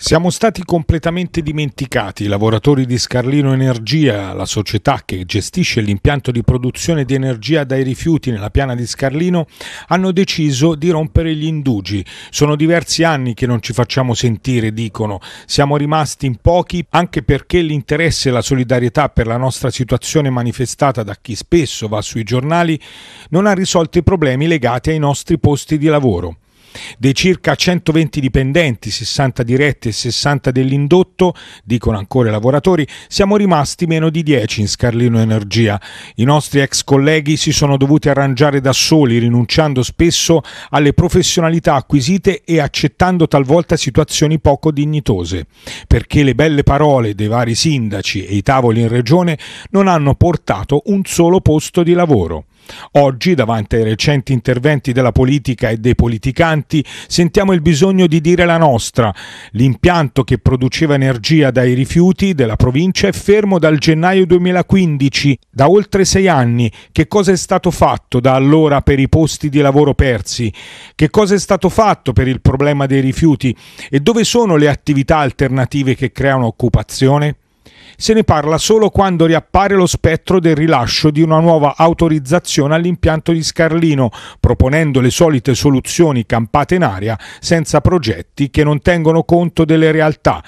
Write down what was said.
Siamo stati completamente dimenticati, i lavoratori di Scarlino Energia, la società che gestisce l'impianto di produzione di energia dai rifiuti nella piana di Scarlino, hanno deciso di rompere gli indugi. Sono diversi anni che non ci facciamo sentire, dicono. Siamo rimasti in pochi anche perché l'interesse e la solidarietà per la nostra situazione manifestata da chi spesso va sui giornali non ha risolto i problemi legati ai nostri posti di lavoro. Dei circa 120 dipendenti, 60 diretti e 60 dell'indotto, dicono ancora i lavoratori, siamo rimasti meno di 10 in Scarlino Energia. I nostri ex colleghi si sono dovuti arrangiare da soli, rinunciando spesso alle professionalità acquisite e accettando talvolta situazioni poco dignitose, perché le belle parole dei vari sindaci e i tavoli in regione non hanno portato un solo posto di lavoro. Oggi, davanti ai recenti interventi della politica e dei politicanti, sentiamo il bisogno di dire la nostra. L'impianto che produceva energia dai rifiuti della provincia è fermo dal gennaio 2015, da oltre sei anni. Che cosa è stato fatto da allora per i posti di lavoro persi? Che cosa è stato fatto per il problema dei rifiuti? E dove sono le attività alternative che creano occupazione? se ne parla solo quando riappare lo spettro del rilascio di una nuova autorizzazione all'impianto di Scarlino, proponendo le solite soluzioni campate in aria senza progetti che non tengono conto delle realtà